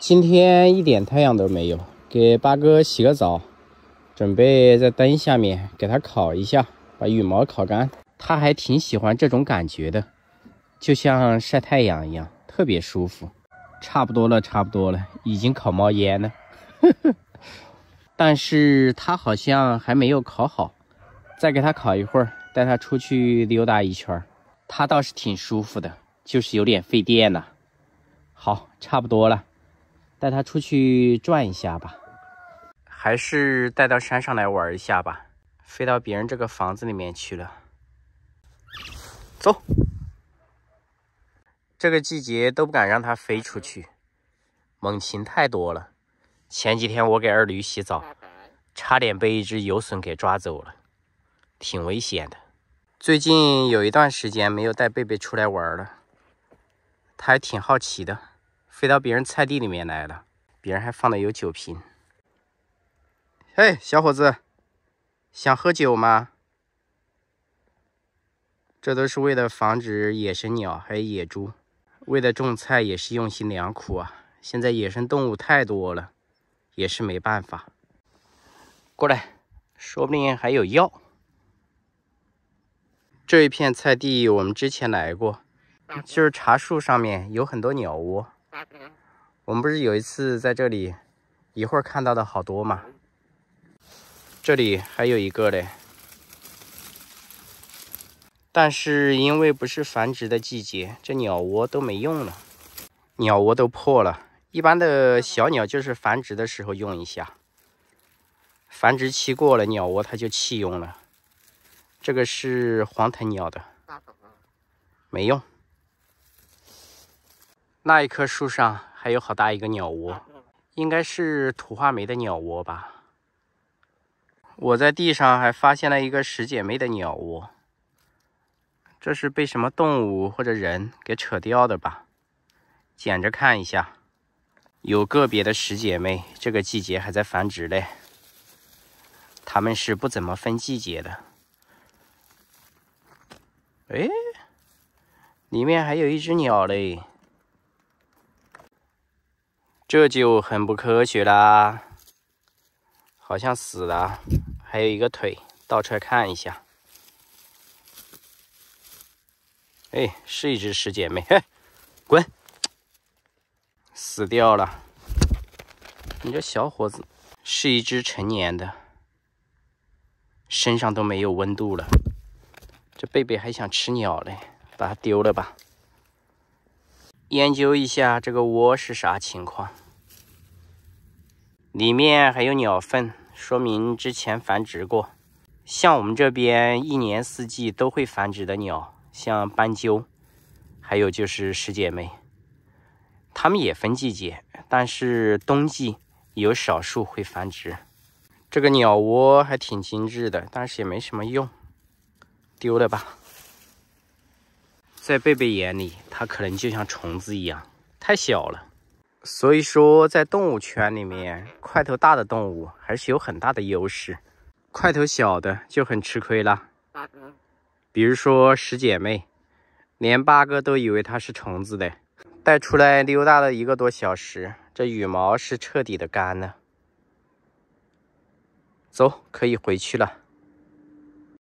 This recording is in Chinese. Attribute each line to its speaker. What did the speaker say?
Speaker 1: 今天一点太阳都没有，给八哥洗个澡，准备在灯下面给它烤一下，把羽毛烤干。它还挺喜欢这种感觉的，就像晒太阳一样，特别舒服。差不多了，差不多了，已经烤冒烟了，呵呵。但是它好像还没有烤好，再给它烤一会儿，带它出去溜达一圈儿，它倒是挺舒服的，就是有点费电呐。好，差不多了。带它出去转一下吧，还是带到山上来玩一下吧。飞到别人这个房子里面去了。走，这个季节都不敢让它飞出去，猛禽太多了。前几天我给二驴洗澡，差点被一只游隼给抓走了，挺危险的。最近有一段时间没有带贝贝出来玩了，它还挺好奇的。飞到别人菜地里面来了，别人还放的有酒瓶。嘿，小伙子，想喝酒吗？这都是为了防止野生鸟还有野猪，为了种菜也是用心良苦啊。现在野生动物太多了，也是没办法。过来，说不定还有药。这一片菜地我们之前来过，就是茶树上面有很多鸟窝。我们不是有一次在这里一会儿看到的好多嘛？这里还有一个嘞，但是因为不是繁殖的季节，这鸟窝都没用了，鸟窝都破了。一般的小鸟就是繁殖的时候用一下，繁殖期过了，鸟窝它就弃用了。这个是黄藤鸟的，没用。那一棵树上还有好大一个鸟窝，应该是土画梅的鸟窝吧。我在地上还发现了一个十姐妹的鸟窝，这是被什么动物或者人给扯掉的吧？捡着看一下。有个别的十姐妹，这个季节还在繁殖嘞。他们是不怎么分季节的。哎，里面还有一只鸟嘞。这就很不科学啦，好像死了，还有一个腿，倒出来看一下。哎，是一只石姐妹，嘿，滚，死掉了。你这小伙子，是一只成年的，身上都没有温度了。这贝贝还想吃鸟嘞，把它丢了吧。研究一下这个窝是啥情况，里面还有鸟粪，说明之前繁殖过。像我们这边一年四季都会繁殖的鸟，像斑鸠，还有就是十姐妹，它们也分季节，但是冬季有少数会繁殖。这个鸟窝还挺精致的，但是也没什么用，丢了吧。在贝贝眼里。它可能就像虫子一样，太小了。所以说，在动物圈里面，块头大的动物还是有很大的优势，块头小的就很吃亏了。八哥，比如说十姐妹，连八哥都以为它是虫子的。带出来溜达了一个多小时，这羽毛是彻底的干了。走，可以回去了。